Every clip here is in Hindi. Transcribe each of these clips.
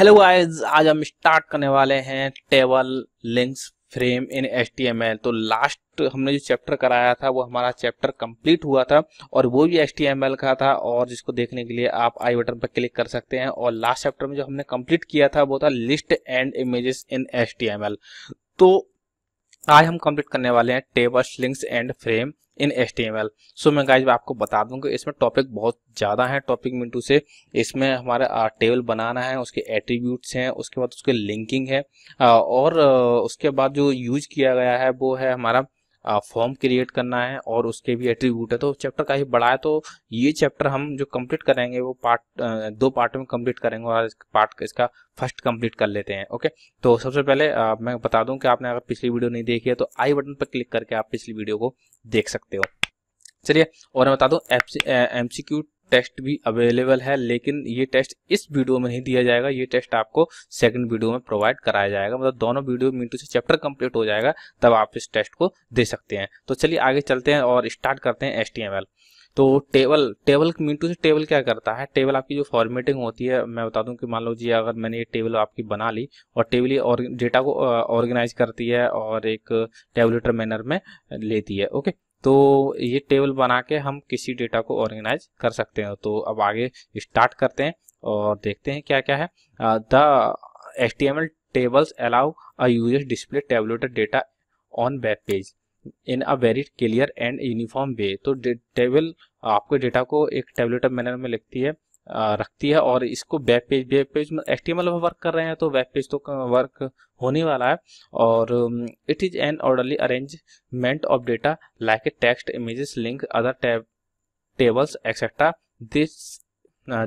हेलो गाइस आज हम स्टार्ट करने वाले हैं table links frame in H तो लास्ट हमने जो चैप्टर कराया था वो हमारा चैप्टर कंप्लीट हुआ था और वो भी एच का था और जिसको देखने के लिए आप आई बटन पर क्लिक कर सकते हैं और लास्ट चैप्टर में जो हमने कंप्लीट किया था वो था list and images in H तो आज हम कंप्लीट करने वाले हैं tables links and frame in S T M L so मैं गाइज आपको बता दूंगा इसमें टॉपिक बहुत ज़्यादा है टॉपिक मिनटू से इसमें हमारा टेबल बनाना है उसके एट्रीब्यूट्स हैं उसके बाद उसके लिंकिंग है और उसके बाद जो यूज किया गया है वो है हमारा फॉर्म क्रिएट करना है और उसके भी एट्रीब्यूट है तो चैप्टर काफ़ी बड़ा है तो ये चैप्टर हम जो कंप्लीट करेंगे वो पार्ट दो पार्ट में कंप्लीट करेंगे और पार्ट इसका फर्स्ट कंप्लीट कर लेते हैं ओके तो सबसे पहले आ, मैं बता दूं कि आपने अगर पिछली वीडियो नहीं देखी है तो आई बटन पर क्लिक करके आप पिछली वीडियो को देख सकते हो चलिए और मैं बता दूँ एम सी क्यू टेस्ट भी अवेलेबल है लेकिन ये टेस्ट इस वीडियो में नहीं दिया जाएगा ये टेस्ट आपको सेकंड वीडियो में प्रोवाइड कराया जाएगा मतलब दोनों वीडियो मिनटों से चैप्टर कंप्लीट हो जाएगा तब आप इस टेस्ट को दे सकते हैं तो चलिए आगे चलते हैं और स्टार्ट करते हैं एस तो टेबल टेबल मिनटू से टेबल क्या करता है टेबल आपकी जो फॉर्मेटिंग होती है मैं बता दूं कि मान लो जी अगर मैंने ये टेबल आपकी बना ली और टेबल ये डेटा को ऑर्गेनाइज करती है और एक टेबलेटर मैनर में लेती है ओके तो ये टेबल बना के हम किसी डेटा को ऑर्गेनाइज कर सकते हैं तो अब आगे स्टार्ट करते हैं और देखते हैं क्या क्या है the H T M L tables allow a use display tabular data on web page in a very clear and uniform way तो टेबल आपके डेटा को एक टेबलेट मैनर में लिखती है रखती है और इसको वेब पेज वेब पेज में एच वर्क कर रहे हैं तो वेब पेज तो वर्क होने वाला है और it is an orderly arrangement of data like a text images link other tab tables etcetera this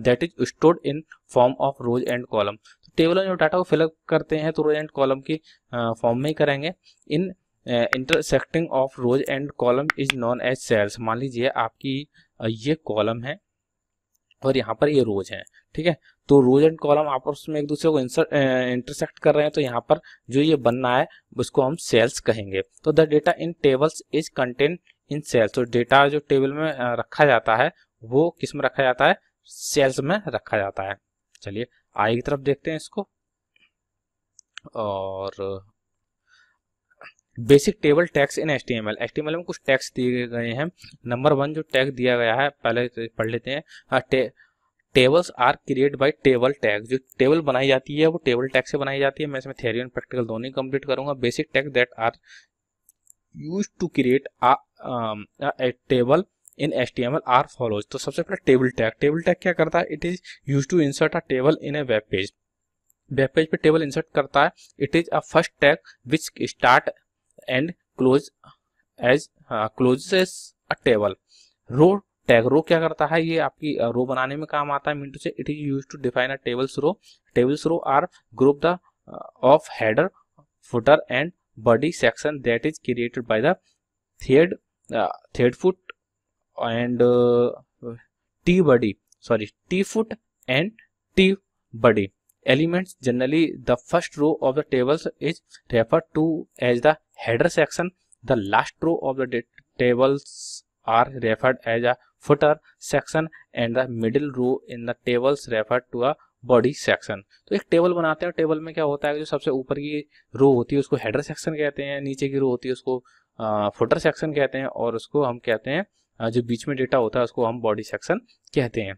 that is stored in form of rows and column table में जो डाटा को फिलअप करते हैं तो रोज एंड कॉलम की फॉर्म में ही करेंगे in intersecting of rows and column is known as cells मान लीजिए आपकी uh, ये कॉलम है और यहाँ पर ये रोज है ठीक है तो रोज एंड कॉलम आपस में एक दूसरे को इंटरसेक्ट uh, कर रहे हैं तो यहाँ पर जो ये बनना है उसको हम सेल्स कहेंगे तो the data in tables is contain in cells तो डेटा जो टेबल में uh, रखा जाता है वो किस में रखा जाता है सेल्स में रखा जाता है चलिए आई की तरफ देखते हैं इसको और basic table tags in S T M L S T M L में कुछ टैक्स दिए गए हैं नंबर वन जो टैक्स दिया गया है पहले पढ़ लेते हैं हाँ, tables are create by table tags जो टेबल बनाई जाती है वो टेबल टैक्स से बनाई जाती है मैं इसमें थ्योरी एंड प्रैक्टिकल दोनों ही कंप्लीट करूंगा basic tags that are use to create table in S T M L are follows तो सबसे पहले टेबल टैग टेबल टैग क्या करता है it is use to insert a table in a web page web page पे टेबल इंसर्ट करता है it is a first tag which start and close as closes a table row tag row क्या करता है ये आपकी रो uh, बनाने में काम आता है मिनटू से it is use to define a tables row tables row are group the of header footer and body section that is created by the third third foot and T body sorry T foot and T body elements generally the first row of the tables is refer to as the header section the last row of the tables are referred as a footer section and the middle row in the tables referred to a body section तो एक टेबल बनाते हैं टेबल में क्या होता है जो सबसे ऊपर की रो होती है उसको हेडर सेक्शन कहते हैं नीचे की रो होती है उसको फुटर सेक्शन कहते हैं और उसको हम कहते हैं जो बीच में डेटा होता है उसको हम बॉडी सेक्शन कहते हैं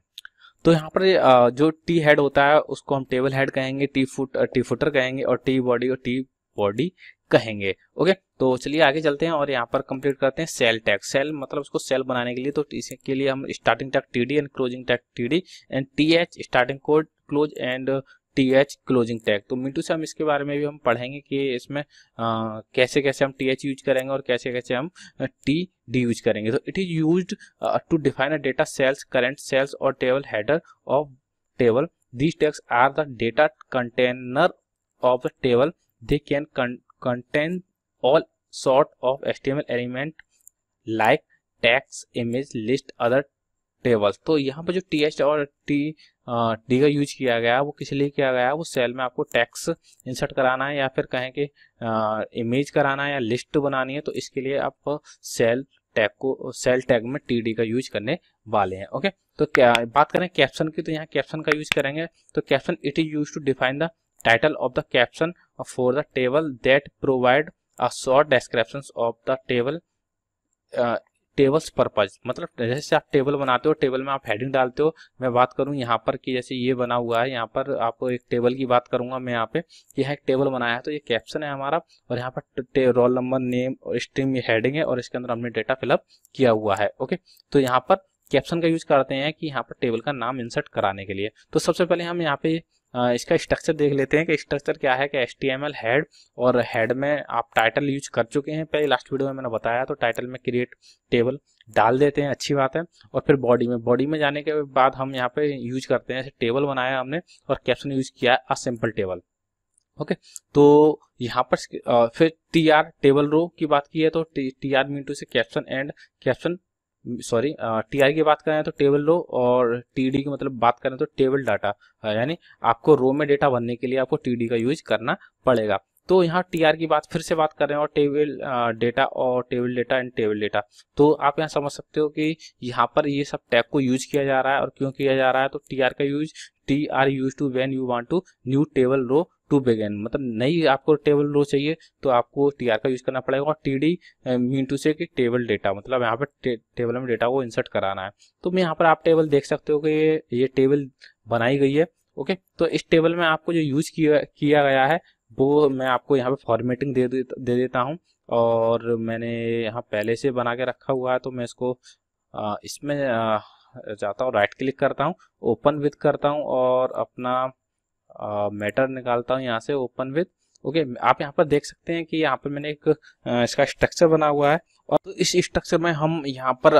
तो यहाँ पर जो टी हेड होता है उसको हम टेबल हेड कहेंगे टी फुट टी फुटर कहेंगे और टी बॉडी और टी बॉडी कहेंगे ओके तो चलिए आगे चलते हैं और यहाँ पर कंप्लीट करते हैं सेल टैग सेल मतलब उसको सेल बनाने के लिए तो इसके लिए हम starting tag T D and closing tag T D and T H starting code close and T H closing tag तो मिनटू से हम इसके बारे में भी हम पढ़ेंगे कि इसमें आ, कैसे कैसे हम टी एच यूज करेंगे और कैसे कैसे हम टी डी यूज करेंगे तो it is use to define a data cells current cells और table header of table these tags are the data container of the table they can con contain all sort of html element like tags image list other tables तो यहाँ पर जो टी एच और टी डी का यूज किया गया वो किस लिए किया गया वो सेल में आपको टैक्स इंसर्ट कराना है या फिर कहें कि इमेज कराना है या लिस्ट बनानी है तो इसके लिए आप सेल टैग को सेल टैग में टी का यूज करने वाले हैं ओके तो क्या बात करें कैप्शन की तो यहाँ कैप्शन का यूज करेंगे तो caption it is use to define the title of the caption for the table that provide a short description of the table tables purpose मतलब जैसे आप टेबल बनाते हो टेबल में आप हेडिंग डालते हो मैं बात करूं यहाँ पर कि जैसे ये बना हुआ है यहाँ पर आपको एक टेबल की बात करूंगा मैं यहाँ पे यहाँ एक टेबल बनाया है तो ये कैप्शन है हमारा और यहाँ पर रोल नंबर नेम और स्ट्रीम ये हेडिंग है और इसके अंदर हमने डेटा फिलअप किया हुआ है ओके तो यहाँ पर कैप्शन का यूज करते हैं कि यहाँ पर टेबल का नाम इंसर्ट कराने के लिए तो सबसे पहले हम यहाँ पे इसका स्ट्रक्चर देख लेते हैं कि स्ट्रक्चर क्या है कि S T M L head और हेड में आप टाइटल यूज कर चुके हैं पहले लास्ट वीडियो में मैंने बताया तो टाइटल में क्रिएट टेबल डाल देते हैं अच्छी बात है और फिर बॉडी में बॉडी में जाने के बाद हम यहाँ पे यूज करते हैं टेबल बनाया हमने और कैप्शन यूज किया अ सिंपल टेबल ओके तो यहाँ पर फिर टी आर टेबल रो की बात की है तो टी आर मीन टू से caption and caption sorry T I की बात करें तो टेबल रो और टी डी की मतलब बात करें तो टेबल डाटा यानी आपको रो में डेटा भरने के लिए आपको टी डी का यूज करना पड़ेगा तो यहाँ टीआर की बात फिर से बात कर रहे हैं और टेबल डेटा और table data and table data तो आप यहाँ समझ सकते हो कि यहाँ पर ये सब टैग को यूज किया जा रहा है और क्यों किया जा रहा है तो टीआर का use T R use to when you want to new table row to begin मतलब नई आपको टेबल रो चाहिए तो आपको टी आर का यूज करना पड़ेगा और टी डी मीन टू से कि टेबल डेटा मतलब यहाँ पर टेबल में डेटा को इंसर्ट कराना है तो मैं यहाँ पर आप टेबल देख सकते हो कि ये टेबल बनाई गई है ओके तो इस टेबल में आपको जो यूज किया किया गया है वो मैं आपको यहाँ पे फॉर्मेटिंग दे दे, देता हूँ और मैंने यहाँ पहले से बना के रखा हुआ है तो मैं इसको इसमें जाता हूँ राइट क्लिक करता हूँ ओपन विथ करता हूँ और अपना मैटर निकालता हूँ यहाँ से ओपन विथ ओके आप यहाँ पर देख सकते हैं कि यहाँ पर मैंने एक इसका स्ट्रक्चर बना हुआ है और तो इस स्ट्रक्चर में हम यहाँ पर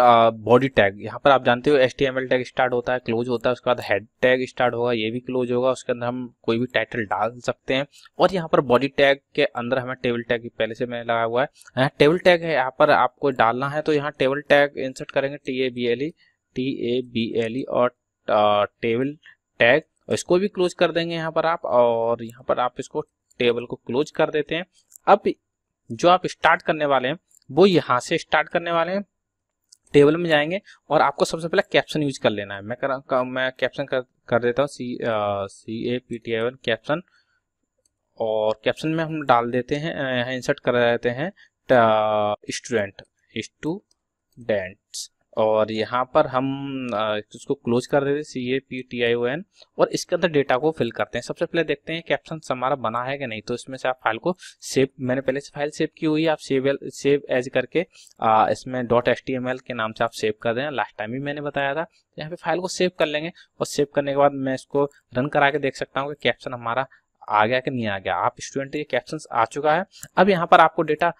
बॉडी टैग यहाँ पर आप जानते हो एल टैग स्टार्ट होता है क्लोज होता है उसके बाद हेड टैग स्टार्ट होगा ये भी क्लोज होगा उसके अंदर हम कोई भी टाइटल डाल सकते हैं और यहाँ पर बॉडी टैग के अंदर हमें टेबल टैग पहले से मैंने लगाया हुआ है यहाँ टेबल टैग है यहाँ पर आपको डालना है तो यहाँ टेबल टैग इंसर्ट करेंगे T A B L E T A B L E और टेबल टैग इसको भी क्लोज कर देंगे यहाँ पर आप और यहाँ पर आप इसको टेबल को क्लोज कर देते हैं अब जो आप स्टार्ट करने वाले हैं वो यहाँ से स्टार्ट करने वाले हैं टेबल में जाएंगे और आपको सबसे पहले कैप्शन यूज कर लेना है मैं कर, कर मैं कैप्शन कर, कर देता हूँ सी आ, C A P T I one caption और कैप्शन में हम डाल देते हैं यहाँ इंसर्ट कर देते हैं स्टूडेंट स्टूडेंट और यहाँ पर हम इसको क्लोज कर देते C A P T I O N और इसके अंदर डेटा को फिल करते हैं सबसे पहले देखते हैं कैप्शन हमारा बना है कि नहीं तो इसमें से आप फाइल को सेव मैंने पहले से फाइल सेव की हुई है आप सेव सेव एज करके आ, इसमें dot S T M L के नाम से आप सेव कर दें लास्ट टाइम भी मैंने बताया था तो यहाँ पे फाइल को सेव कर लेंगे और सेव करने के बाद मैं इसको रन करा के देख सकता हूँ कि कैप्शन हमारा आ गया कि नहीं आ गया आप स्टूडेंट के कैप्शन आ चुका है अब यहाँ पर आपको डेटा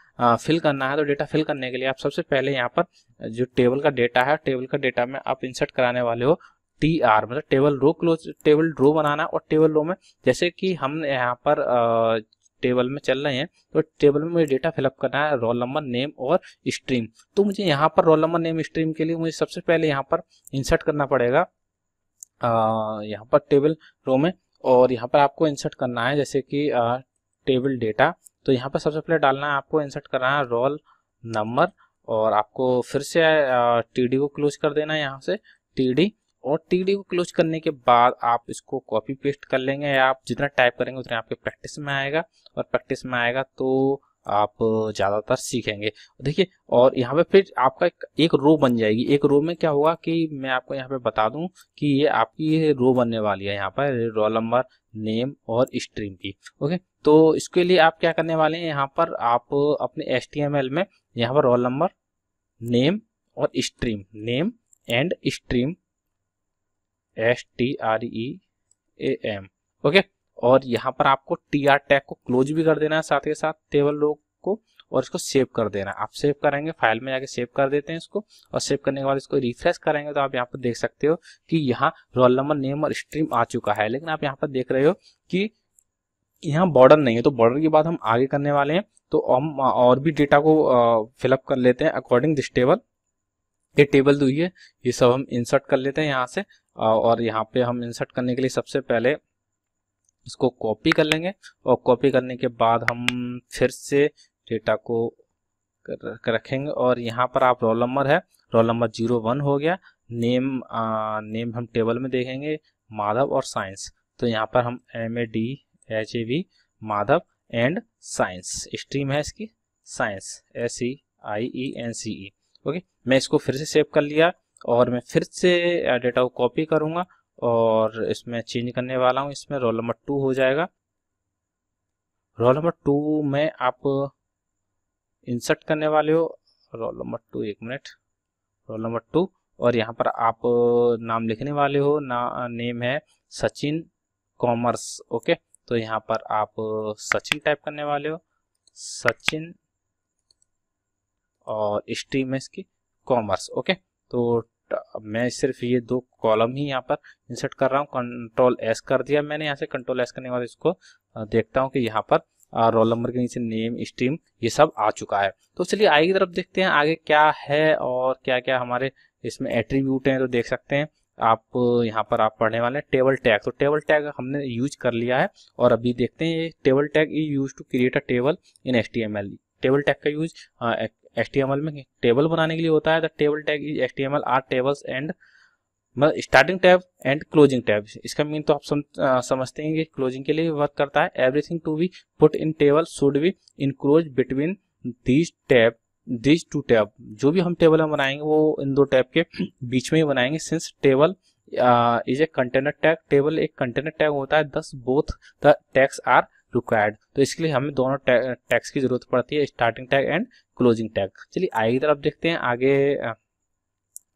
फिल करना है तो डेटा फिल करने के लिए आप सबसे पहले यहाँ पर जो टेबल का डेटा है टेबल का डेटा में आप इंसर्ट कराने वाले हो टी आर मतलब table row close table row बनाना और टेबल रो में जैसे कि हम यहाँ पर टेबल में चल रहे हैं तो टेबल में मुझे डेटा फिलअप करना है रोल नंबर नेम और स्ट्रीम तो मुझे यहाँ पर रोल नंबर नेम स्ट्रीम के लिए मुझे सबसे पहले यहाँ पर इंसर्ट करना पड़ेगा यहाँ पर टेबल रो में और यहाँ पर आपको इंसर्ट करना है जैसे कि टेबल डेटा तो यहाँ पर सबसे पहले डालना है आपको इंसर्ट करना है रोल नंबर और आपको फिर से टी डी को क्लोज कर देना है यहाँ से टी डी और टी डी को क्लोज करने के बाद आप इसको कॉपी पेस्ट कर लेंगे या आप जितना टाइप करेंगे उतना आपके प्रैक्टिस में आएगा और प्रैक्टिस में आएगा तो आप ज़्यादातर सीखेंगे देखिए और यहाँ पे फिर आपका एक, रो बन जाएगी एक रो में क्या होगा कि मैं आपको यहाँ पे बता दूं कि ये आपकी रो बनने वाली है यहाँ पर रोल नंबर नेम और स्ट्रीम की ओके तो इसके लिए आप क्या करने वाले हैं यहाँ पर आप अपने एस में यहाँ पर रोल नंबर नेम और stream name and stream S T R E M okay और यहाँ पर आपको टी आर टैग को क्लोज भी कर देना है साथ के साथ टेबल लोग को और इसको सेव कर देना है आप सेव करेंगे फाइल में जाके सेव कर देते हैं इसको और सेव करने के बाद इसको रिफ्रेश करेंगे तो आप यहाँ पर देख सकते हो कि यहाँ रोल नंबर नेम और स्ट्रीम आ चुका है लेकिन आप यहाँ पर देख रहे हो कि यहाँ बॉर्डर नहीं है तो बॉर्डर की बात हम आगे करने वाले हैं तो हम और भी डेटा को फिलअप कर लेते हैं अकॉर्डिंग दिस टेबल ये टेबल दी है ये सब हम इंसर्ट कर लेते हैं यहाँ से और यहाँ पे हम इंसर्ट करने के लिए सबसे पहले इसको कॉपी कर लेंगे और कॉपी करने के बाद हम फिर से डेटा को रखेंगे और यहाँ पर आप रोल नंबर है रोल नंबर जीरो वन हो गया नेम आ, नेम हम टेबल में देखेंगे माधव और साइंस तो यहाँ पर हम M A D H A V Madhav and science stream है इसकी science S E I E N C E okay मैं इसको फिर से सेव कर लिया और मैं फिर से डेटा को कॉपी करूँगा और इसमें चेंज करने वाला हूँ इसमें रोल नंबर टू हो जाएगा रोल नंबर टू में आप इंसर्ट करने वाले हो रोल नंबर टू एक मिनट रोल नंबर टू और यहाँ पर आप नाम लिखने वाले हो ना नेम है सचिन कॉमर्स ओके तो यहाँ पर आप सचिन टाइप करने वाले हो सचिन और स्ट्रीम है इसकी कॉमर्स ओके तो मैं सिर्फ ये दो कॉलम ही यहाँ पर इंसर्ट कर रहा हूँ कंट्रोल एस कर दिया मैंने यहाँ से कंट्रोल एस करने के बाद इसको देखता हूँ कि यहाँ पर रोल नंबर के नीचे नेम स्ट्रीम ये सब आ चुका है तो चलिए आगे की तरफ देखते हैं आगे क्या है और क्या क्या हमारे इसमें एट्रीब्यूट हैं तो देख सकते हैं आप यहाँ पर आप पढ़ने वाले हैं टेबल टैग तो टेबल टैग हमने यूज कर लिया है और अभी देखते हैं ये table tag use to create a table in H table tag का यूज एस में टेबल बनाने के लिए होता है the table tag is S T M L are tables and मतलब starting tab and closing tab इसका मीन तो आप सम, आ, समझते हैं कि क्लोजिंग के लिए वर्क करता है everything to be put in table should be enclose between these tab these two tab जो भी हम टेबल में बनाएंगे वो इन दो टैब के बीच में ही बनाएंगे since table is a container tag table एक कंटेनर टैग होता है thus both the tags are required तो इसके लिए हमें दोनों टैग्स की जरूरत पड़ती है starting tag and closing tag चलिए आगे की तरफ देखते हैं आगे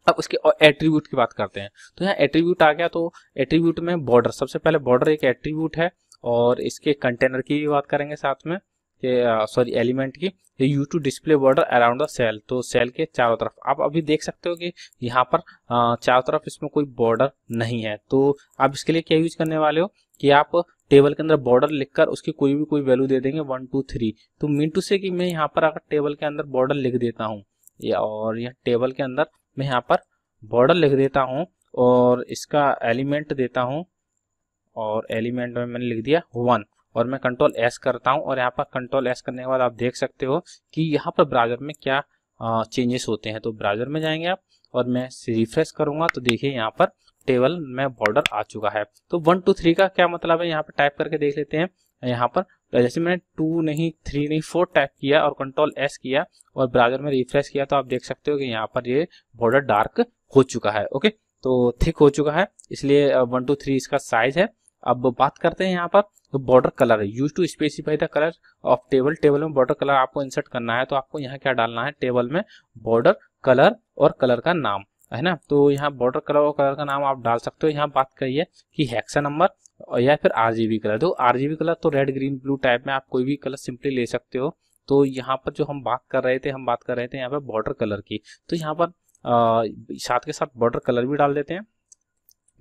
अब उसके एट्रीब्यूट की बात करते हैं तो यहाँ एट्रीब्यूट आ गया तो एट्रीब्यूट में बॉर्डर सबसे पहले बॉर्डर एक एट्रीब्यूट है और इसके कंटेनर की भी बात करेंगे साथ में सॉरी एलिमेंट की you to display border around the cell तो सेल के चारों तरफ आप अभी देख सकते हो कि यहाँ पर चारों तरफ इसमें कोई बॉर्डर नहीं है तो आप इसके लिए क्या यूज करने वाले हो कि आप टेबल के अंदर बॉर्डर लिखकर उसकी कोई भी कोई वैल्यू दे देंगे वन टू थ्री तो मीन टू से कि मैं यहाँ पर अगर टेबल के अंदर बॉर्डर लिख देता हूँ और यह टेबल के अंदर मैं यहाँ पर बॉर्डर लिख देता हूँ और इसका एलिमेंट देता हूँ और एलिमेंट में मैंने लिख दिया वन और मैं कंट्रोल एस करता हूँ और यहाँ पर कंट्रोल एस करने के बाद आप देख सकते हो कि यहाँ पर ब्राउजर में क्या चेंजेस होते हैं तो ब्राउजर में जाएंगे आप और मैं रिफ्रेश करूंगा तो देखिए यहाँ पर टेबल में बॉर्डर आ चुका है तो वन टू थ्री का क्या मतलब है यहाँ पर टाइप करके देख लेते हैं यहाँ पर जैसे मैंने टू नहीं थ्री नहीं फोर टाइप किया और कंट्रोल एस किया और ब्राउजर में रिफ्रेश किया तो आप देख सकते हो कि यहाँ पर ये बॉर्डर डार्क हो चुका है ओके तो थिक हो चुका है इसलिए वन टू थ्री इसका साइज है अब बात करते हैं यहाँ पर border color use to specify the color of table table में बॉर्डर कलर आपको इंसर्ट करना है तो आपको यहाँ क्या डालना है टेबल में बॉर्डर कलर और कलर का नाम है ना तो यहाँ बॉर्डर कलर और कलर का नाम आप डाल सकते हो यहाँ बात करिए कि हेक्सा नंबर या फिर आरजीबी कलर तो आरजीबी कलर तो रेड ग्रीन ब्लू टाइप में आप कोई भी कलर सिंपली ले सकते हो तो यहाँ पर जो हम बात कर रहे थे हम बात कर रहे थे यहाँ पर बॉर्डर कलर की तो यहाँ पर आ, साथ के साथ बॉर्डर कलर भी डाल देते हैं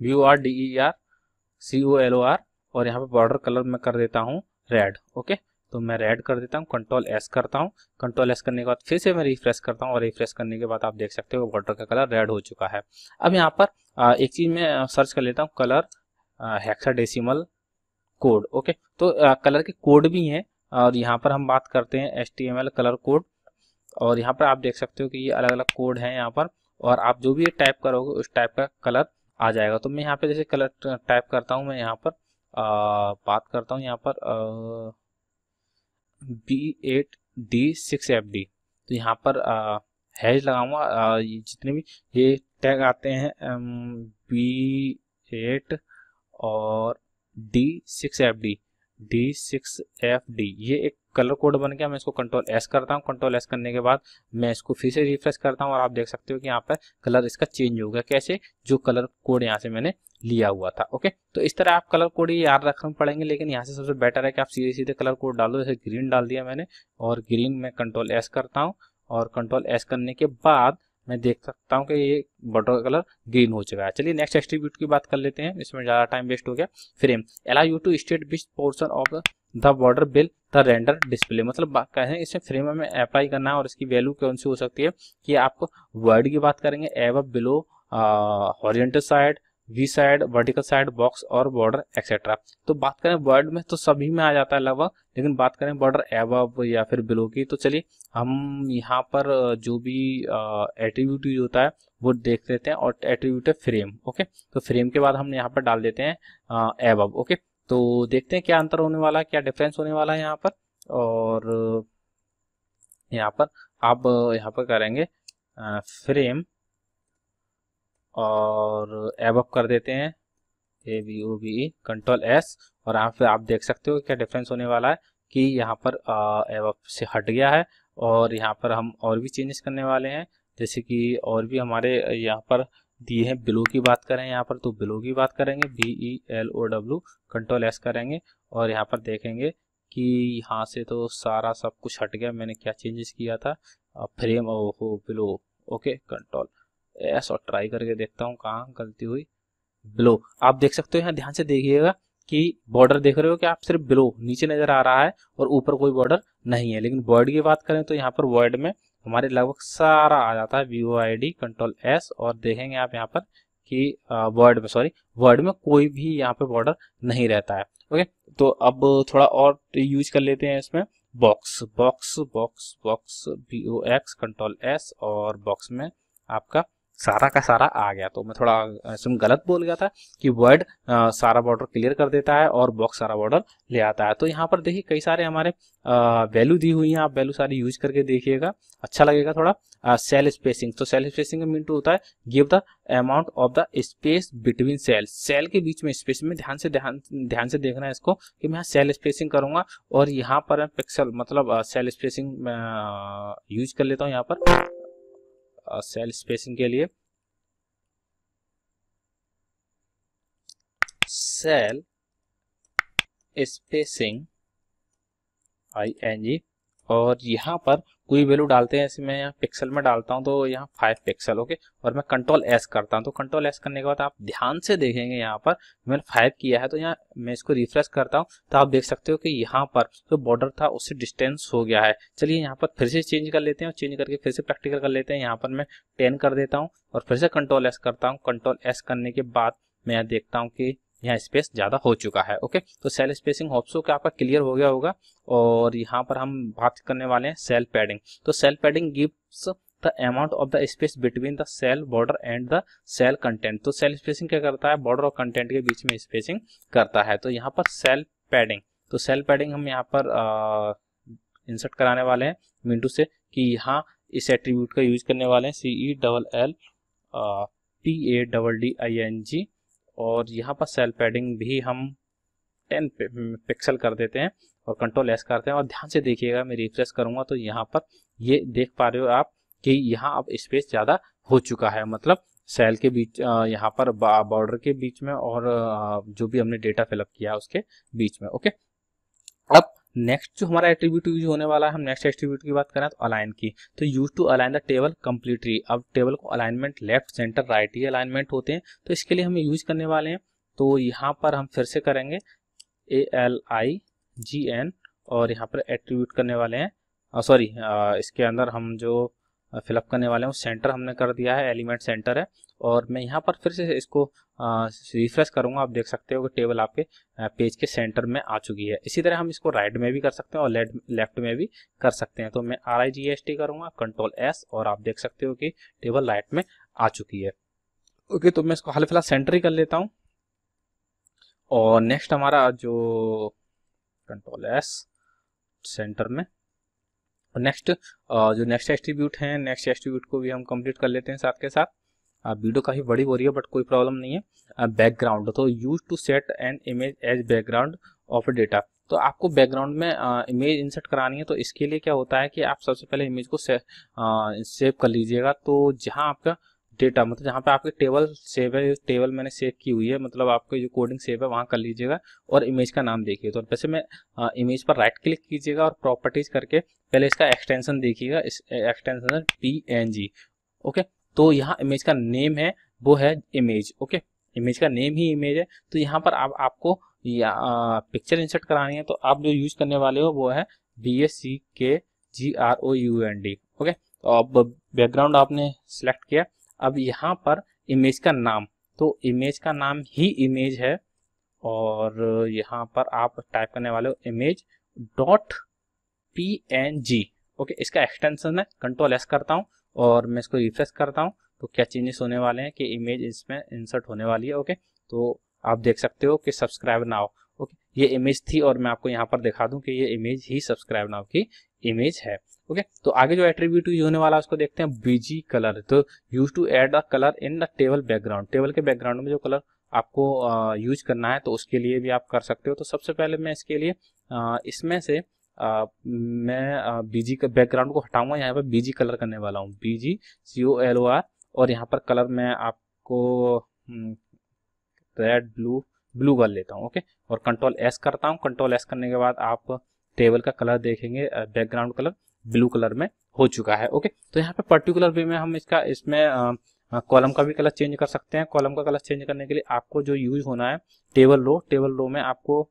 U R D E R C O L O R और यहाँ पर बॉर्डर कलर मैं कर देता हूँ रेड ओके तो मैं रेड कर देता हूँ कंट्रोल एस करता हूँ कंट्रोल एस करने के बाद फिर से मैं रिफ्रेश करता हूँ और रिफ्रेश करने के बाद आप देख सकते हो बॉर्डर का कलर रेड हो चुका है अब यहाँ पर एक चीज़ मैं सर्च कर लेता हूँ कलर हेक्साडेसिमल कोड ओके तो आ, कलर के कोड भी हैं और यहाँ पर हम बात करते हैं एस कलर कोड और यहाँ पर आप देख सकते हो कि ये अलग अलग कोड है यहाँ पर और आप जो भी टाइप करोगे उस टाइप का कलर आ जाएगा तो मैं यहाँ पे जैसे कलर टाइप करता हूँ मैं यहाँ पर आ, बात करता हूँ यहाँ पर आ, B eight D six F D तो यहाँ पर हैज लगाऊंगा ये जितने भी ये टैग आते हैं बी एट और D six F D D six F D ये एक कलर कोड बन गया मैं इसको कंट्रोल एस करता हूँ कंट्रोल एस करने के बाद मैं इसको फिर से रिफ्रेश करता हूँ और आप देख सकते हो कि यहाँ पर कलर इसका चेंज हो गया कैसे जो कलर कोड यहाँ से मैंने लिया हुआ था ओके तो इस तरह आप कलर कोड ये याद रखना पड़ेंगे लेकिन यहाँ से सबसे बेटर है कि आप सीधे सीधे कलर कोड डालो जैसे ग्रीन डाल दिया मैंने और ग्रीन में कंट्रोल एस करता हूँ और कंट्रोल एस करने के बाद मैं देख सकता हूँ कि ये बटर कलर ग्रीन हो चुका है चलिए नेक्स्ट एक्सट्रीब्यूट की बात कर लेते हैं इसमें ज़्यादा टाइम वेस्ट हो गया frame allow you to state which portion of the border will the render display मतलब बात करें इसमें फ्रेम हमें अप्लाई करना है और इसकी वैल्यू कौन सी हो सकती है कि आप वर्ड की बात करेंगे above below horizontal side V side vertical side box और बॉर्डर एक्सेट्रा तो बात करें वर्ड में तो सभी में आ जाता है लगभग लेकिन बात करें बॉर्डर एब या फिर बिलो की तो चलिए हम यहाँ पर जो भी एट्रीब्यूट यूज होता है वो देख लेते हैं और एट्रीब्यूट है फ्रेम ओके तो फ्रेम के बाद हम यहाँ पर डाल देते हैं एब ओके तो देखते हैं क्या अंतर होने वाला है क्या डिफरेंस होने वाला है यहाँ पर और यहाँ पर आप यहाँ पर करेंगे फ्रेम और एब अप कर देते हैं A B O B E control S और यहाँ पे आप देख सकते हो क्या डिफरेंस होने वाला है कि यहाँ पर एब अप से हट गया है और यहाँ पर हम और भी चेंजेस करने वाले हैं जैसे कि और भी हमारे यहाँ पर दिए हैं बिलो की बात करें यहाँ पर तो बिलो की बात करेंगे B E L O W control S करेंगे और यहाँ पर देखेंगे कि यहाँ से तो सारा सब कुछ हट गया मैंने क्या चेंजेस किया था फ्रेम ओ हो बिलो ओके कंट्रोल एस और ट्राई करके देखता हूँ कहाँ गलती हुई ब्लो आप देख सकते हो यहाँ ध्यान से देखिएगा कि बॉर्डर देख रहे हो कि आप सिर्फ ब्लो नीचे नजर आ रहा है और ऊपर कोई बॉर्डर नहीं है लेकिन वर्ड की बात करें तो यहाँ पर वर्ड में हमारे लगभग सारा आ जाता है V O I D control S और देखेंगे आप यहाँ पर कि वर्ड में सॉरी वर्ड में कोई भी यहाँ पर बॉर्डर नहीं रहता है ओके तो अब थोड़ा और यूज कर लेते हैं इसमें box box box box B O X control S और बॉक्स में आपका सारा का सारा आ गया तो मैं थोड़ा इसमें गलत बोल गया था कि वर्ड सारा बॉर्डर क्लियर कर देता है और बॉक्स सारा बॉर्डर ले आता है तो यहाँ पर देखिए कई सारे हमारे वैल्यू दी हुई है आप वैल्यू सारी यूज करके देखिएगा अच्छा लगेगा थोड़ा सेल स्पेसिंग तो सेल स्पेसिंग का मीन टू होता है give the amount of the space between cell cell के बीच में स्पेस में ध्यान से ध्यान ध्यान से देखना है इसको कि मैं सेल स्पेसिंग करूंगा और यहाँ पर पिक्सल मतलब सेल स्पेसिंग यूज कर लेता हूँ यहाँ पर सेल uh, स्पेसिंग के लिए सेल स्पेसिंग आई एनजी और यहां पर कोई वैल्यू डालते हैं ऐसे मैं यहाँ पिक्सल में डालता हूँ तो यहाँ फाइव पिक्सल ओके और मैं कंट्रोल एस करता हूँ तो कंट्रोल एस करने के बाद आप ध्यान से देखेंगे यहाँ पर मैंने फाइव किया है तो यहाँ मैं इसको रिफ्रेश करता हूँ तो आप देख सकते हो कि यहाँ पर जो तो बॉर्डर था उससे डिस्टेंस हो गया है चलिए यहाँ पर फिर से चेंज कर लेते हैं और चेंज करके फिर से प्रैक्टिकल कर लेते हैं यहाँ पर मैं टेन कर देता हूँ और फिर से कंट्रोल एस करता हूँ कंट्रोल एस करने के बाद मैं यहाँ देखता हूँ कि यहाँ स्पेस ज़्यादा हो चुका है ओके तो सेल स्पेसिंग ऑप्शो का आपका क्लियर हो गया होगा और यहाँ पर हम बात करने वाले हैं सेल पैडिंग तो cell padding gives the amount of the space between the cell border and the cell content तो सेल स्पेसिंग क्या करता है बॉर्डर और कंटेंट के बीच में स्पेसिंग करता है तो यहाँ पर सेल पैडिंग तो सेल पैडिंग हम यहाँ पर इंसर्ट कराने वाले हैं मिंटू से कि यहाँ इस एट्रीब्यूट का यूज करने वाले हैं C E double L P A double D I N G और यहाँ पर सेल पैडिंग भी हम टेन पिक्सल हम्म, कर देते हैं और कंट्रोल एस करते हैं और ध्यान से देखिएगा मैं रिफ्रेश करूँगा तो यहाँ पर ये देख पा रहे हो आप कि यहाँ अब स्पेस ज़्यादा हो चुका है मतलब सेल के बीच यहाँ पर बॉर्डर के बीच में और जो भी हमने डेटा फिलअप किया उसके बीच में ओके अब नेक्स्ट जो हमारा एट्रीब्यूट यूज होने वाला है हम नेक्स्ट एट्रीब्यूट की बात करें तो अलाइन की तो use to align the table completely अब टेबल को अलाइनमेंट लेफ्ट सेंटर राइट ही अलाइनमेंट होते हैं तो इसके लिए हम यूज करने वाले हैं तो यहाँ पर हम फिर से करेंगे ए एल आई जी एन और यहाँ पर एट्रीब्यूट करने वाले हैं सॉरी इसके अंदर हम जो फिलअप करने वाले हूँ सेंटर हमने कर दिया है एलिमेंट सेंटर है और मैं यहाँ पर फिर से इसको रिफ्रेश करूँगा आप देख सकते हो कि टेबल आपके पेज के सेंटर में आ चुकी है इसी तरह हम इसको राइट में भी कर सकते हैं और लेफ्ट लेफ्ट में भी कर सकते हैं तो मैं R I G S T करूँगा कंट्रोल एस और आप देख सकते हो कि टेबल राइट में आ चुकी है ओके तो मैं इसको हाल फिलहाल सेंटर ही कर लेता हूँ और नेक्स्ट हमारा जो कंट्रोल एस सेंटर में और नेक्स्ट जो नेक्स्ट एस्ट्रीब्यूट है नेक्स्ट एस्ट्रीब्यूट को भी हम कंप्लीट कर लेते हैं साथ के साथ वीडियो काफ़ी बड़ी हो रही है बट कोई प्रॉब्लम नहीं है बैकग्राउंड तो use to set an image as background of data तो आपको बैकग्राउंड में इमेज इंसर्ट करानी है तो इसके लिए क्या होता है कि आप सबसे पहले इमेज को सेव कर लीजिएगा तो जहां आपका डेटा मतलब जहाँ पे आपके टेबल सेव है टेबल मैंने सेव की हुई है मतलब आपके जो कोडिंग सेव है वहाँ कर लीजिएगा और इमेज का नाम देखिए तो वैसे मैं इमेज पर राइट क्लिक कीजिएगा और प्रॉपर्टीज़ करके पहले इसका एक्सटेंशन देखिएगा इस एक्सटेंशन एन पी ओके तो यहाँ इमेज का नेम है वो है इमेज ओके इमेज का नेम ही इमेज है तो यहाँ पर आप आपको या पिक्चर इंसर्ट करानी है तो आप जो यूज करने वाले हो वो है B S C K G R O U N D okay तो अब बैकग्राउंड आपने सेलेक्ट किया अब यहाँ पर इमेज का नाम तो इमेज का नाम ही इमेज है और यहाँ पर आप टाइप करने वाले हो image dot P N G okay इसका एक्सटेंशन है कंट्रोल एस करता हूँ और मैं इसको रिफ्रेश करता हूँ तो क्या चेंजेस होने वाले हैं कि इमेज इसमें इंसर्ट होने वाली है ओके तो आप देख सकते हो कि सब्सक्राइब नाउ ओके ये इमेज थी और मैं आपको यहाँ पर दिखा दूँ कि ये इमेज ही सब्सक्राइब नाव की इमेज है ओके तो आगे जो एट्रीब्यूट यूज होने वाला है उसको देखते हैं बीजी कलर तो use to add a colour in the table background table के बैकग्राउंड में जो कलर आपको यूज करना है तो उसके लिए भी आप कर सकते हो तो सबसे पहले मैं इसके लिए इसमें से आ, मैं बीजी का बैकग्राउंड को हटाऊंगा यहाँ पर बीजी कलर करने वाला हूँ बीजी सी ओ एल ओ आर और यहाँ पर कलर मैं आपको रेड ब्लू ब्लू कर लेता हूँ ओके और कंट्रोल एस करता हूँ कंट्रोल एस करने के बाद आप टेबल का कलर देखेंगे बैकग्राउंड कलर ब्लू कलर में हो चुका है ओके तो यहाँ पे पर्टिकुलर वे में हम इसका इसमें कॉलम का भी कलर चेंज कर सकते हैं कॉलम का कलर चेंज करने के लिए आपको जो यूज होना है टेबल रो टेबल रो में आपको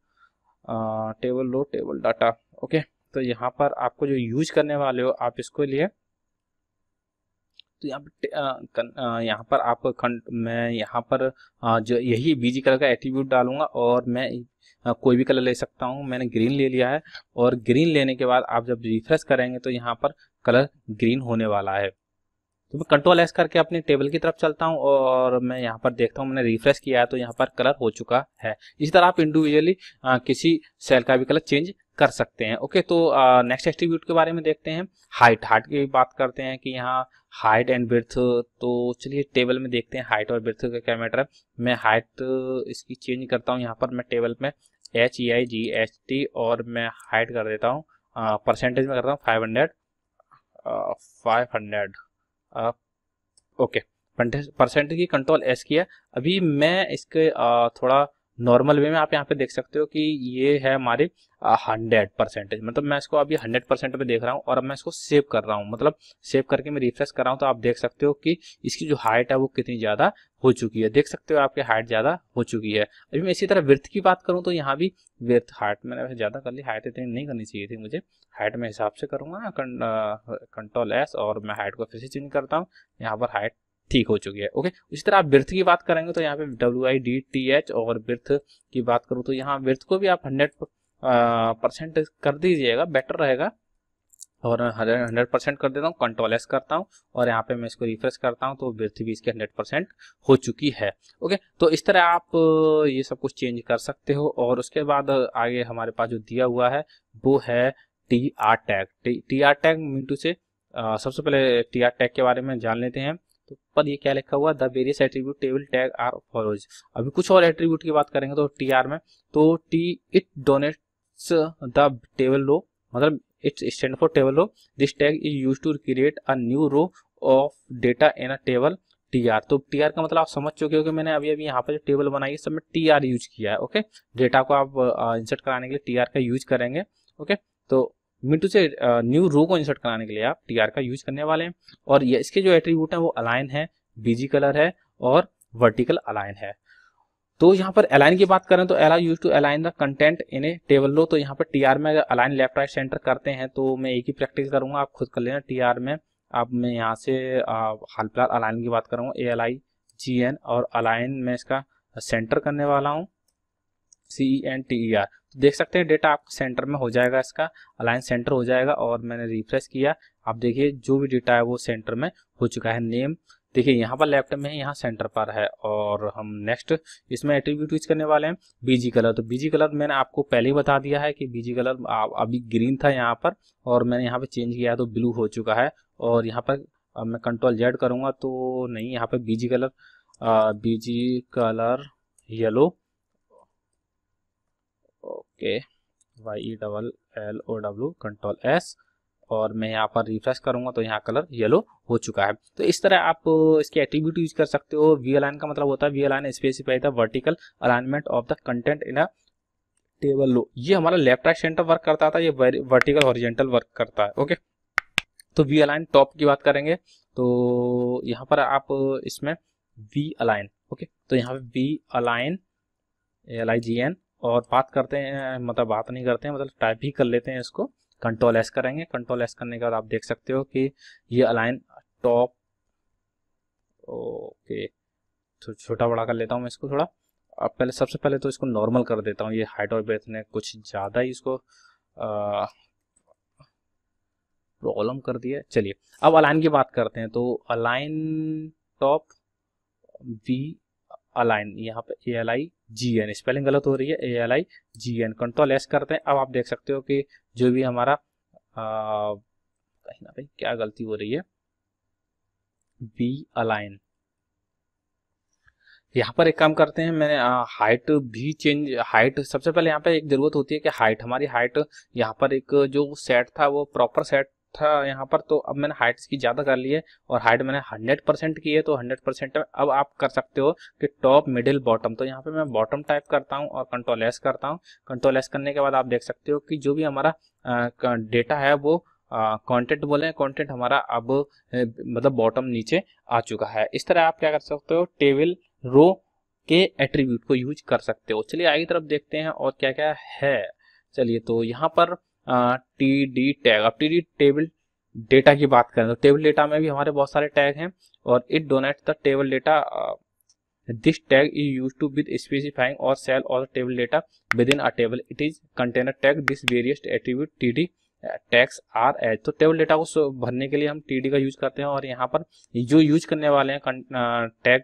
table row table data okay तो यहाँ पर आपको जो यूज करने वाले हो आप इसको लिए तो यहाँ पर यहाँ पर आप खंड मैं यहाँ पर जो यही बीजी कलर का एट्रीब्यूट डालूंगा और मैं कोई भी कलर ले सकता हूँ मैंने ग्रीन ले लिया है और ग्रीन लेने के बाद आप जब रिफ्रेश करेंगे तो यहाँ पर कलर ग्रीन होने वाला है तो मैं कंट्रोल एस करके अपने टेबल की तरफ चलता हूँ और मैं यहाँ पर देखता हूँ मैंने रिफ्रेश किया है तो यहाँ पर कलर हो चुका है इसी तरह आप इंडिविजुअली किसी सेल का भी कलर चेंज कर सकते हैं ओके तो नेक्स्ट एस्ट्रीब्यूट के बारे में देखते हैं हाइट हाइट की बात करते हैं कि यहाँ हाइट एंड ब्रथ तो चलिए टेबल में देखते हैं हाइट और ब्रथ का क्या मैटर है मैं हाइट इसकी चेंज करता हूँ यहाँ पर मैं टेबल में H E I G H T और मैं हाइट कर देता हूँ परसेंटेज में करता हूँ five hundred five hundred okay percentage की कंट्रोल एस की है अभी मैं इसके uh, थोड़ा नॉर्मल वे में आप यहाँ पे देख सकते हो कि ये है हमारे हंड्रेड परसेंटेज मतलब मैं इसको अभी हंड्रेड परसेंट में देख रहा हूँ और अब मैं इसको सेव कर रहा हूँ मतलब सेव करके मैं रिफ्रेश कर रहा हूँ तो आप देख सकते हो कि इसकी जो हाइट है वो कितनी ज़्यादा हो चुकी है देख सकते हो आपकी हाइट ज़्यादा हो चुकी है अभी मैं इसी तरह वृथ की बात करूँ तो यहाँ भी वृथ हाइट मैंने वैसे ज़्यादा कर ली हाइट इतनी नहीं करनी चाहिए थी मुझे हाइट में हिसाब से करूँगा कंट्रोल एस और मैं हाइट को फिर से चेंज करता हूँ यहाँ पर हाइट ठीक हो चुकी है ओके इसी तरह आप बिर्थ की बात करेंगे तो यहाँ पे W I D T H और बिर्थ की बात करूँ तो यहाँ बिर्थ को भी आप हंड्रेड परसेंट कर दीजिएगा बेटर रहेगा और हंड्रेड परसेंट कर देता हूँ कंट्रोल एस करता हूँ और यहाँ पे मैं इसको रिफ्रेश करता हूँ तो बिर्थ भी इसकी हंड्रेड परसेंट हो चुकी है ओके तो इस तरह आप ये सब कुछ चेंज कर सकते हो और उसके बाद आगे हमारे पास जो दिया हुआ है वो है T R tag T R tag mean to say सबसे पहले टी आर टैग के बारे में जान लेते हैं तो पर ये क्या लिखा हुआ the various attribute table tag are follows अभी कुछ और एट्रीब्यूट की बात करेंगे तो टी आर में तो T it denotes the table row मतलब it's stand for table row this tag is use to create a new row of data in a table T R तो टी आर का मतलब आप समझ चुके हो कि मैंने अभी अभी यहाँ पर जो टेबल बनाई है सब में टी आर यूज किया है ओके डेटा को आप इंसर्ट uh, कराने के लिए टी आर का यूज करेंगे ओके तो मिट्टू से न्यू रो को इंसर्ट कराने के लिए आप टी का यूज करने वाले हैं और ये इसके जो एट्रीब्यूट है वो अलाइन है बीजी कलर है और वर्टिकल अलाइन है तो यहाँ पर अलाइन की बात करें तो L use to align the content in a table row तो यहाँ पर टी आर में अलाइन लेफ्ट राइट सेंटर करते हैं तो मैं एक ही प्रैक्टिस करूंगा आप खुद कर लेना टी आर में अब मैं यहाँ से हाल फिलहाल अलाइन की बात करूंगा A L I G N और अलाइन में इसका सेंटर करने वाला हूँ सी एन टी आर देख सकते हैं डेटा आपके सेंटर में हो जाएगा इसका अलाइन सेंटर हो जाएगा और मैंने रिफ्रेश किया आप देखिए जो भी डेटा है वो सेंटर में हो चुका है नेम देखिए यहाँ पर लेफ्ट में है यहाँ सेंटर पर है और हम नेक्स्ट इसमें एट्रीब्यूट यूज करने वाले हैं बीजी कलर तो बीजी कलर मैंने आपको पहले ही बता दिया है कि बीजी कलर अभी ग्रीन था यहाँ पर और मैंने यहाँ पे चेंज किया तो ब्लू हो चुका है और यहाँ पर मैं कंट्रोल जेड करूँगा तो नहीं यहाँ पर BG colour BG colour yellow okay Y E double L O W control S और मैं यहाँ पर रिफ्रेश करूंगा तो यहाँ कलर येलो हो चुका है तो इस तरह आप इसके एट्रीब्यूट यूज कर सकते हो वी अलाइन का मतलब होता है V align specify the vertical alignment of the content in a table row ये हमारा लेफ्ट राइट सेंटर वर्क करता था ये वर्टिकल ऑरिजेंटल वर्क करता है ओके तो वी अलाइन टॉप की बात करेंगे तो यहाँ पर आप इसमें वी अलाइन ओके तो यहाँ पे V align L I G N और बात करते हैं मतलब बात नहीं करते हैं मतलब टाइप ही कर लेते हैं इसको कंट्रोल एस करेंगे कंट्रोल एस करने के बाद आप देख सकते हो कि ये अलाइन टॉप ओके तो छोटा बड़ा कर लेता हूँ मैं इसको थोड़ा अब पहले सबसे पहले तो इसको नॉर्मल कर देता हूँ ये हाइट और ब्रेथ ने कुछ ज़्यादा ही इसको प्रॉब्लम कर दिया चलिए अब अलाइन की बात करते हैं तो अलाइन टॉप बी अलाइन यहाँ पे A L I G N spelling गलत हो रही है A L I G N control S करते हैं अब आप देख सकते हो कि जो भी हमारा कहीं ना कहीं क्या गलती हो रही है बी अलाइन यहाँ पर एक काम करते हैं मैंने हाइट भी चेंज हाइट सबसे पहले यहाँ पे एक जरूरत होती है कि हाइट हमारी हाइट यहाँ पर एक जो सेट था वो प्रॉपर सेट था यहाँ पर तो अब मैंने हाइट्स की ज़्यादा कर ली है और हाइट मैंने हंड्रेड परसेंट की है तो हंड्रेड परसेंट अब आप कर सकते हो कि टॉप मिडिल बॉटम तो यहाँ पे मैं बॉटम टाइप करता हूँ और कंट्रोल एस करता हूँ कंट्रोल एस करने के बाद आप देख सकते हो कि जो भी हमारा डेटा है वो कंटेंट बोले कंटेंट हमारा अब मतलब बॉटम नीचे आ चुका है इस तरह आप क्या कर सकते हो टेबल रो के एट्रीब्यूट को यूज कर सकते हो चलिए आगे तरफ देखते हैं और क्या क्या है चलिए तो यहाँ पर टी डी टैग अब टी डी टेबल डेटा की बात करें तो टेबल डेटा में भी हमारे बहुत सारे टैग हैं और it denote the table data this tag is use to with specifying और सेल और table data within a table it is container tag this various attribute T D tags are H तो टेबल डेटा को भरने के लिए हम टी डी का यूज करते हैं और यहाँ पर जो यूज करने वाले हैं टैग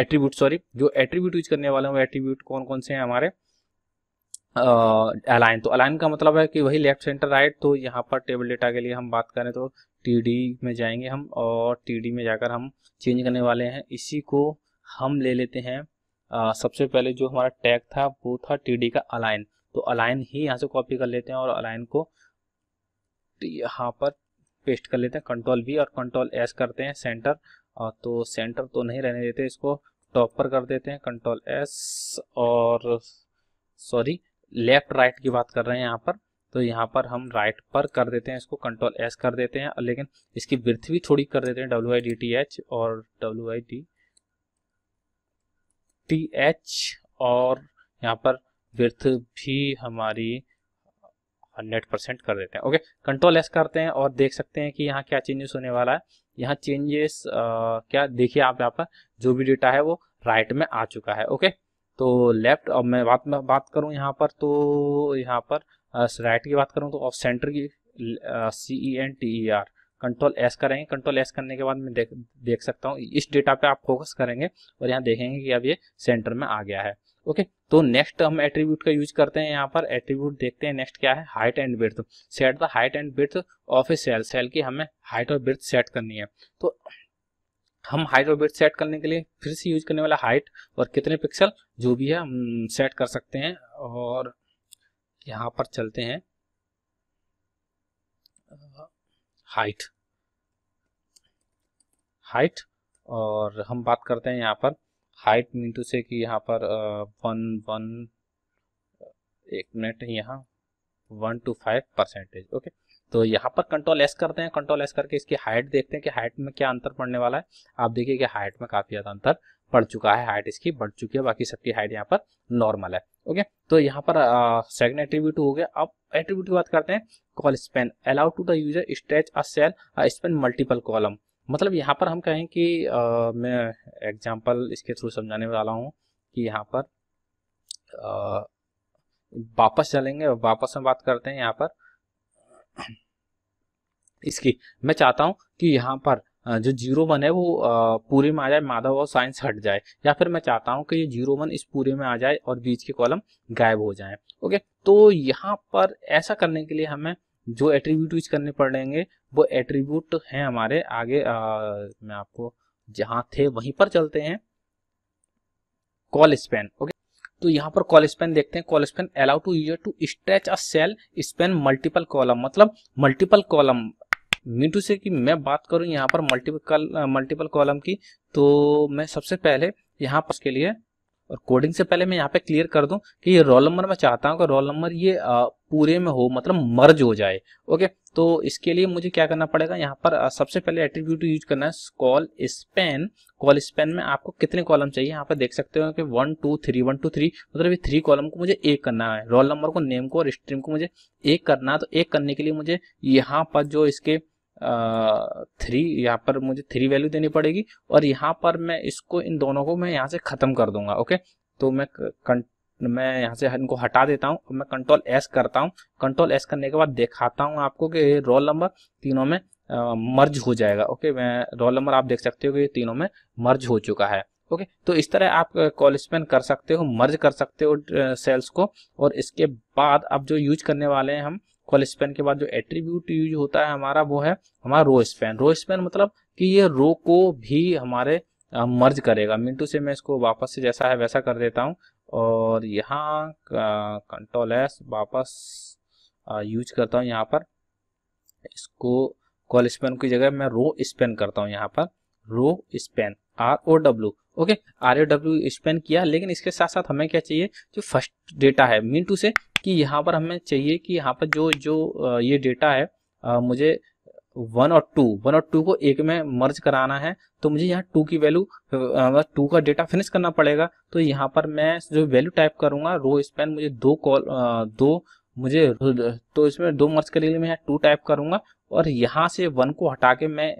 एट्रीब्यूट सॉरी जो एट्रीब्यूट यूज करने वाले हैं वो एट्रीब्यूट कौन कौन से हैं हमारे अलाइन तो अलाइन का मतलब है कि वही लेफ्ट सेंटर राइट तो यहाँ पर टेबल डेटा के लिए हम बात करें तो टी में जाएंगे हम और टी में जाकर हम चेंज करने वाले हैं इसी को हम ले लेते हैं आ, सबसे पहले जो हमारा टैग था वो था टी का अलाइन तो अलाइन ही यहाँ से कॉपी कर लेते हैं और अलाइन को यहाँ पर पेस्ट कर लेते हैं कंट्रोल वी और कंट्रोल एस करते हैं सेंटर आ, तो सेंटर तो नहीं रहने देते इसको टॉप पर कर देते हैं कंट्रोल एस और सॉरी लेफ्ट राइट की बात कर रहे हैं यहाँ पर तो यहाँ पर हम राइट पर कर देते हैं इसको कंट्रोल एस कर देते हैं लेकिन इसकी वृथ भी थोड़ी कर देते हैं W I D T H और W I D T H और यहाँ पर वृथ भी हमारी हंड्रेड परसेंट कर देते हैं ओके कंट्रोल एस करते हैं और देख सकते हैं कि यहाँ क्या चेंजेस होने वाला है यहाँ चेंजेस क्या देखिए आप यहाँ पर जो भी डेटा है वो राइट में आ चुका है ओके तो लेफ्ट अब मैं बात में बात करूँ यहाँ पर तो यहाँ पर राइट की बात करूँ तो ऑफ सेंटर की C E N T E R control S करेंगे कंट्रोल एस करने के बाद मैं देख देख सकता हूँ इस डेटा पे आप फोकस करेंगे और यहाँ देखेंगे कि अब ये सेंटर में आ गया है ओके तो नेक्स्ट हम एट्रीब्यूट का यूज करते हैं यहाँ पर एट्रीब्यूट देखते हैं नेक्स्ट क्या है height and breadth set the height and breadth of a cell cell की हमें हाइट और ब्रेथ सेट करनी है तो हम हाइट और वेट सेट करने के लिए फिर से यूज करने वाला हाइट और कितने पिक्सल जो भी है हम सेट कर सकते हैं और यहाँ पर चलते हैं हाइट हाइट और हम बात करते हैं यहाँ पर हाइट मिनटू से कि यहाँ पर वन वन एक मिनट यहाँ one two five percentage okay तो यहाँ पर कंट्रोल एस करते हैं कंट्रोल एस करके इसकी हाइट देखते हैं कि हाइट में क्या अंतर पड़ने वाला है आप देखिए कि हाइट में काफ़ी ज़्यादा अंतर पड़ चुका है हाइट इसकी बढ़ चुकी है बाकी सबकी हाइट यहाँ पर नॉर्मल है ओके तो यहाँ पर सेकंड एट्रीब्यूट हो गया अब एट्रीब्यूट की बात करते हैं col span allow to the user stretch a cell span multiple column मतलब यहाँ पर हम कहें कि आ, मैं एग्जाम्पल इसके थ्रू समझाने वाला हूँ कि यहाँ पर आ, वापस चलेंगे वापस हम बात करते हैं यहाँ पर इसकी मैं चाहता हूं कि यहाँ पर जो जीरो वन है वो पूरे में आ जाए माधव और साइंस हट जाए या फिर मैं चाहता हूं कि ये जीरो वन इस पूरे में आ जाए और बीच के कॉलम गायब हो जाए ओके तो यहाँ पर ऐसा करने के लिए हमें जो एट्रीब्यूट यूज करने पड़ेंगे वो एट्रीब्यूट हैं हमारे आगे आ, मैं आपको जहां थे वहीं पर चलते हैं कॉल स्पेन ओके तो यहाँ पर कॉल स्पेन देखते हैं col span allow to user to stretch a cell span multiple column मतलब मल्टीपल कॉलम मीटू से कि मैं बात करूँ यहाँ पर मल्टीपल मल्टीपल कॉलम की तो मैं सबसे पहले यहाँ पर के लिए और कोडिंग से पहले मैं यहाँ पे क्लियर कर दूं कि ये रोल नंबर मैं चाहता हूँ कि रोल नंबर ये पूरे में हो मतलब मर्ज हो जाए ओके तो इसके लिए मुझे क्या करना पड़ेगा यहाँ पर सबसे पहले एट्रीब्यूट यूज करना है कॉल स्पेन कॉल स्पेन में आपको कितने कॉलम चाहिए यहाँ पर देख सकते हो कि one two three one two three मतलब ये थ्री कॉलम को मुझे एक करना है रोल नंबर को नेम को और स्ट्रीम को मुझे एक करना है तो एक करने के लिए मुझे यहाँ पर जो इसके थ्री यहाँ पर मुझे थ्री वैल्यू देनी पड़ेगी और यहाँ पर मैं इसको इन दोनों को मैं यहाँ से ख़त्म कर दूंगा ओके तो मैं कं, मैं यहाँ से इनको हटा देता हूँ मैं कंट्रोल एस करता हूँ कंट्रोल एस करने के बाद दिखाता हूँ आपको कि रोल नंबर तीनों में मर्ज हो जाएगा ओके मैं रोल नंबर आप देख सकते हो कि तीनों में मर्ज हो चुका है ओके तो इस तरह आप कॉल स्पेन कर सकते हो मर्ज कर सकते हो सेल्स को और इसके बाद अब जो यूज करने वाले हैं हम कॉल स्पेन के बाद जो एट्रीब्यूट यूज होता है हमारा वो है हमारा रो स्पेन रो स्पेन मतलब कि ये रो को भी हमारे मर्ज करेगा मिनटू से मैं इसको वापस से जैसा है वैसा कर देता हूँ और यहाँ कंट्रोल एस वापस यूज करता हूँ यहाँ पर इसको कॉल स्पेन की जगह मैं रो स्पेन करता हूँ यहाँ पर row span R O W okay R W span किया लेकिन इसके साथ साथ हमें क्या चाहिए जो फर्स्ट डेटा है मीन टू से कि यहाँ पर हमें चाहिए कि यहाँ पर जो जो ये डेटा है आ, मुझे वन और टू वन और टू को एक में मर्ज कराना है तो मुझे यहाँ टू की वैल्यू मतलब टू का डेटा फिनिश करना पड़ेगा तो यहाँ पर मैं जो वैल्यू टाइप करूंगा रो स्पेन मुझे दो कॉल दो मुझे तो इसमें दो मर्ज करने के लिए मैं यहाँ टू टाइप करूंगा और यहाँ से वन को हटा के मैं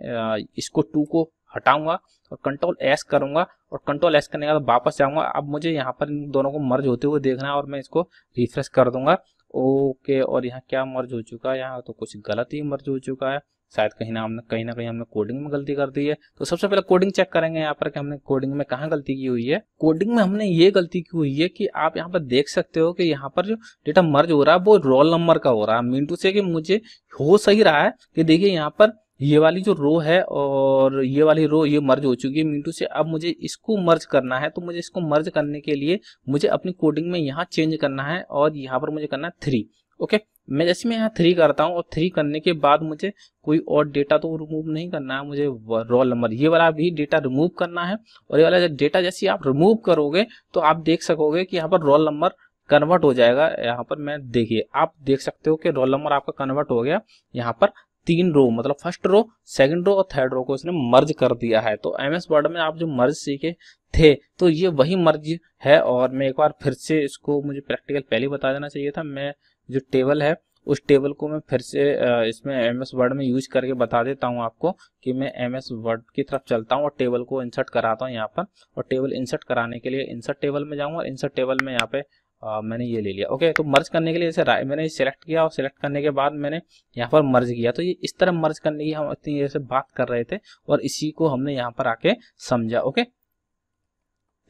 इसको टू को हटाऊंगा और कंट्रोल एस करूंगा और कंट्रोल एस करने के बाद वापस जाऊंगा अब मुझे यहाँ पर इन दोनों को मर्ज होते हुए देखना है और मैं इसको रिफ्रेश कर दूंगा ओके और यहाँ क्या मर्ज हो चुका है यहाँ तो कुछ गलत ही मर्ज हो चुका है शायद कहीं ना हमने कहीं ना कहीं हमने कोडिंग में गलती कर दी है तो सबसे पहले कोडिंग चेक करेंगे यहाँ पर कि हमने कोडिंग में कहाँ गलती की हुई है कोडिंग में हमने ये गलती की हुई है कि आप यहाँ पर देख सकते हो कि यहाँ पर जो डेटा मर्ज हो रहा है वो रोल नंबर का हो रहा है मीन टू से कि मुझे हो सही रहा है कि देखिए यहाँ पर ये वाली जो रो है और ये वाली रो ये मर्ज हो चुकी है मिंटू से अब मुझे इसको मर्ज करना है तो मुझे इसको मर्ज करने के लिए मुझे अपनी कोडिंग में यहाँ चेंज करना है और यहाँ पर मुझे करना है थ्री ओके मैं जैसे मैं यहाँ थ्री करता हूँ और थ्री करने के बाद मुझे कोई और डेटा तो रिमूव नहीं करना है मुझे रोल नंबर ये वाला भी डेटा रिमूव करना है और ये वाला डेटा जैसे आप रिमूव करोगे तो आप देख सकोगे कि यहाँ पर रोल नंबर कन्वर्ट हो जाएगा यहाँ पर मैं देखिए आप देख सकते हो कि रोल नंबर आपका कन्वर्ट हो गया यहाँ पर तीन रो मतलब फर्स्ट रो सेकंड रो और थर्ड रो को इसने मर्ज कर दिया है तो एमएस वर्ड में आप जो मर्ज सीखे थे तो ये वही मर्ज है और मैं एक बार फिर से इसको मुझे प्रैक्टिकल पहले बता देना चाहिए था मैं जो टेबल है उस टेबल को मैं फिर से इसमें एम एस वर्ड में यूज करके बता देता हूँ आपको कि मैं एम एस वर्ड की तरफ चलता हूँ और टेबल को इंसर्ट कराता हूँ यहाँ पर और टेबल इंसर्ट कराने के लिए इंसर्ट टेबल में जाऊँगा और इंसर्ट टेबल में यहाँ पे आ, मैंने ये ले लिया ओके तो मर्ज करने के लिए जैसे मैंने सेलेक्ट किया और सिलेक्ट करने के बाद मैंने यहाँ पर मर्ज किया तो ये इस तरह मर्ज करने की हम इतनी जैसे बात कर रहे थे और इसी को हमने यहाँ पर आके समझा ओके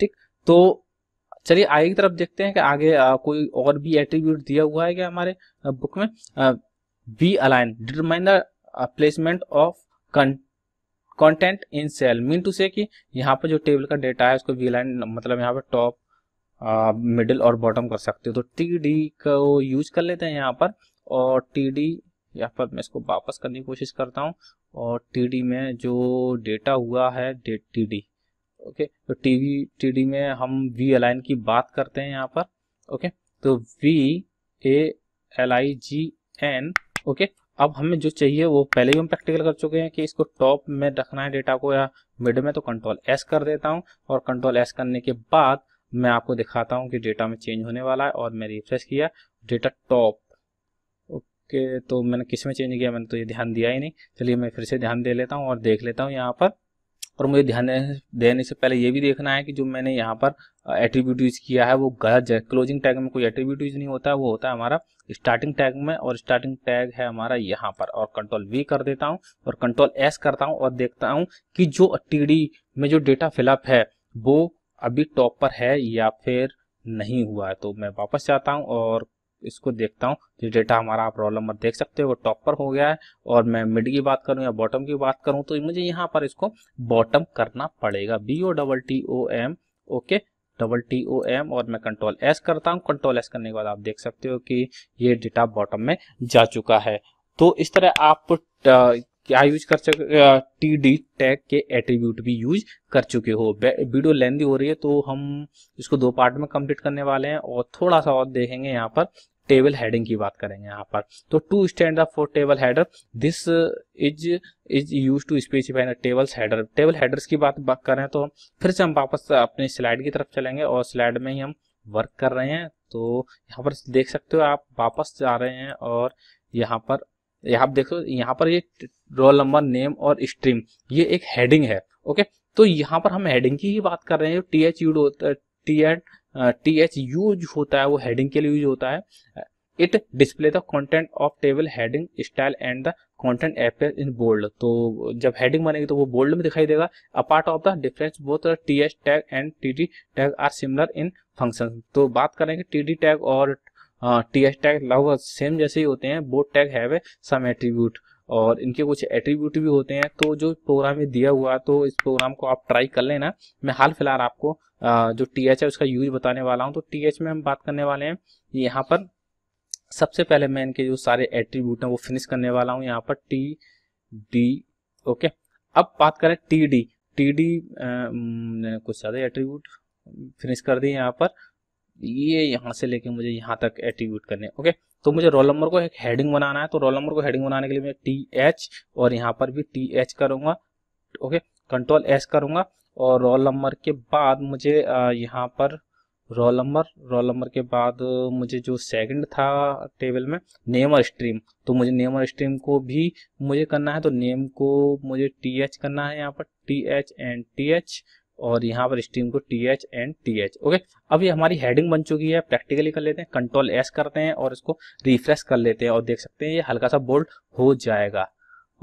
ठीक तो चलिए आगे की तरफ देखते हैं कि आगे आ, कोई और भी एट्रीब्यूट दिया हुआ है क्या हमारे बुक में V align determine the placement of content in cell mean to से कि यहाँ पर जो टेबल का डेटा है उसको वी अलाइन मतलब यहाँ पर टॉप मिडिल और बॉटम कर सकते हो तो टी डी को यूज कर लेते हैं यहाँ पर और टी डी यहाँ पर मैं इसको वापस करने की कोशिश करता हूँ और टी डी में जो डेटा हुआ है टी डी ओके तो टी वी टी डी में हम वी एल एन की बात करते हैं यहाँ पर ओके तो V A L I G N okay अब हमें जो चाहिए वो पहले ही हम प्रैक्टिकल कर चुके हैं कि इसको टॉप में रखना है डेटा को या मिड में तो कंट्रोल एस कर देता हूँ और कंट्रोल एस करने के बाद मैं आपको दिखाता हूँ कि डेटा में चेंज होने वाला है और मैं रिफ्रेश किया डेटा टॉप ओके तो मैंने किस में चेंज किया मैंने तो ये ध्यान दिया ही नहीं चलिए मैं फिर से ध्यान दे लेता हूँ और देख लेता हूँ यहाँ पर और मुझे ध्यान देने से पहले ये भी देखना है कि जो मैंने यहाँ पर एट्रीब्यूट यूज़ किया है वो गलत क्लोजिंग टैग में कोई एट्रीब्यूट यूज़ नहीं होता है वो होता है हमारा स्टार्टिंग टैग में और स्टार्टिंग टैग है हमारा यहाँ पर और कंट्रोल वी कर देता हूँ और कंट्रोल एस करता हूँ और देखता हूँ कि जो टी में जो डेटा फिलअप है वो अभी टॉप पर है या फिर नहीं हुआ है तो मैं वापस जाता हूँ और इसको देखता हूँ जो डेटा हमारा आप रोल नंबर देख सकते हो वो टॉप पर हो गया है और मैं मिड की बात करूँ या बॉटम की बात करूँ तो मुझे यहाँ पर इसको बॉटम करना पड़ेगा B O double T O M okay double T O M और मैं कंट्रोल एस करता हूँ कंट्रोल एस करने के बाद आप देख सकते हो कि ये डेटा बॉटम में जा चुका है तो इस तरह आप क्या यूज कर चुके टी डी टैग के एट्रीब्यूट भी यूज कर चुके हो वीडियो लेंदी हो रही है तो हम इसको दो पार्ट में कंप्लीट करने वाले हैं और थोड़ा सा और देखेंगे यहाँ पर टेबल हेडिंग की बात करेंगे यहाँ पर तो to stand up for table header this is is use to specify tables header table headers की बात बात तो हम फिर से हम वापस अपने स्लाइड की तरफ चलेंगे और स्लाइड में ही हम वर्क कर रहे हैं तो यहाँ पर देख सकते हो आप वापस जा रहे हैं और यहाँ पर यहाँ देखो यहाँ पर ये रोल नंबर नेम और स्ट्रीम ये एक हेडिंग है ओके तो यहाँ पर हम हेडिंग की ही बात कर रहे हैं टी एच यूड होता है टी एड टी एच यूज होता है वो हेडिंग के लिए यूज होता है it display the content of table heading style and the content appear in bold तो जब हेडिंग बनेगी तो वो बोल्ड में दिखाई देगा apart of the difference both T H tag and T D tag are similar in function तो बात करेंगे टी डी टैग और टी एच टैग लगभग सेम जैसे ही होते हैं both tag have a some attribute और इनके कुछ एट्रीब्यूट भी होते हैं तो जो प्रोग्राम में दिया हुआ तो इस प्रोग्राम को आप ट्राई कर लेना मैं हाल फिलहाल आपको जो टी एच है उसका यूज बताने वाला हूँ तो टी एच में हम बात करने वाले हैं यहाँ पर सबसे पहले मैं इनके जो सारे एट्रीब्यूट हैं वो फिनिश करने वाला हूँ यहाँ पर टी डी ओके अब बात करें टी डी टी डी कुछ ज़्यादा एट्रीब्यूट फिनिश कर दिए यहाँ पर ये यहाँ से लेके मुझे यहाँ तक एट्रीब्यूट करने ओके तो मुझे रोल नंबर को एक हेडिंग बनाना है तो रोल नंबर को हेडिंग बनाने के लिए मैं टी एच और यहाँ पर भी टी एच करूंगा ओके कंट्रोल एस करूंगा और रोल नंबर के बाद मुझे यहाँ पर रोल नंबर रोल नंबर के बाद मुझे जो सेकंड था टेबल में नेम और स्ट्रीम तो मुझे नेम और स्ट्रीम को भी मुझे करना है तो नेम को मुझे टी एच करना है यहाँ पर T H and T H और यहाँ पर स्ट्रीम को T H and T H okay अब ये हमारी हेडिंग बन चुकी है प्रैक्टिकली कर लेते हैं कंट्रोल एस करते हैं और इसको रिफ्रेश कर लेते हैं और देख सकते हैं ये हल्का सा बोल्ड हो जाएगा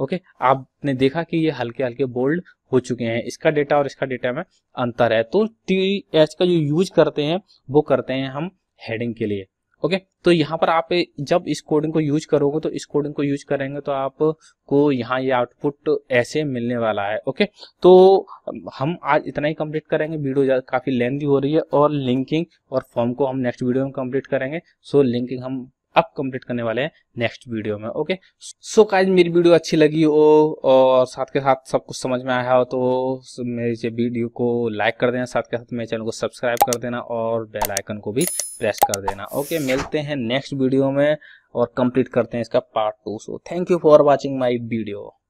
ओके आपने देखा कि ये हल्के हल्के बोल्ड हो चुके हैं इसका डेटा और इसका डेटा में अंतर है तो टी एच का जो यूज करते हैं वो करते हैं हम हेडिंग के लिए ओके तो यहाँ पर आप जब इस कोडिंग को यूज करोगे तो इस कोडिंग को यूज करेंगे तो आपको यहाँ ये यह आउटपुट ऐसे मिलने वाला है ओके तो हम आज इतना ही कंप्लीट करेंगे वीडियो काफ़ी लेंदी हो रही है और लिंकिंग और फॉर्म को हम नेक्स्ट वीडियो में कंप्लीट करेंगे सो लिंकिंग हम अब कंप्लीट करने वाले हैं नेक्स्ट वीडियो में ओके सो काज मेरी वीडियो अच्छी लगी हो और साथ के साथ सब कुछ समझ में आया हो तो मेरे वीडियो को लाइक कर देना साथ के साथ मेरे चैनल को सब्सक्राइब कर देना और बेल आइकन को भी प्रेस कर देना ओके मिलते हैं नेक्स्ट वीडियो में और कंप्लीट करते हैं इसका part two so thank you for watching my video